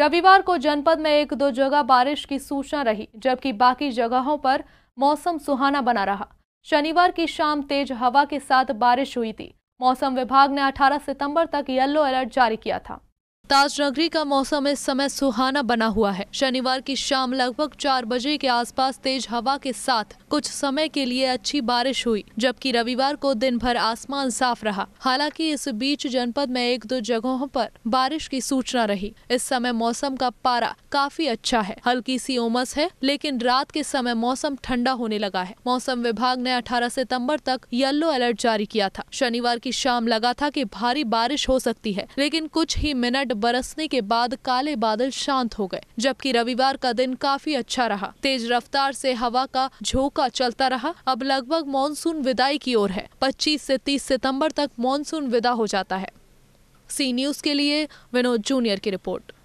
रविवार को जनपद में एक दो जगह बारिश की सूचना रही जबकि बाकी जगहों पर मौसम सुहाना बना रहा शनिवार की शाम तेज हवा के साथ बारिश हुई थी मौसम विभाग ने 18 सितंबर तक येलो अलर्ट जारी किया था ताज नगरी का मौसम इस समय सुहाना बना हुआ है शनिवार की शाम लगभग चार बजे के आसपास तेज हवा के साथ कुछ समय के लिए अच्छी बारिश हुई जबकि रविवार को दिन भर आसमान साफ रहा हालांकि इस बीच जनपद में एक दो जगहों पर बारिश की सूचना रही इस समय मौसम का पारा काफी अच्छा है हल्की सी उमस है लेकिन रात के समय मौसम ठंडा होने लगा है मौसम विभाग ने अठारह सितम्बर तक येलो अलर्ट जारी किया था शनिवार की शाम लगा था की भारी बारिश हो सकती है लेकिन कुछ ही मिनट बरसने के बाद काले बादल शांत हो गए जबकि रविवार का दिन काफी अच्छा रहा तेज रफ्तार से हवा का झोंका चलता रहा अब लगभग मानसून विदाई की ओर है 25 से 30 सितंबर तक मानसून विदा हो जाता है सी न्यूज के लिए विनोद जूनियर की रिपोर्ट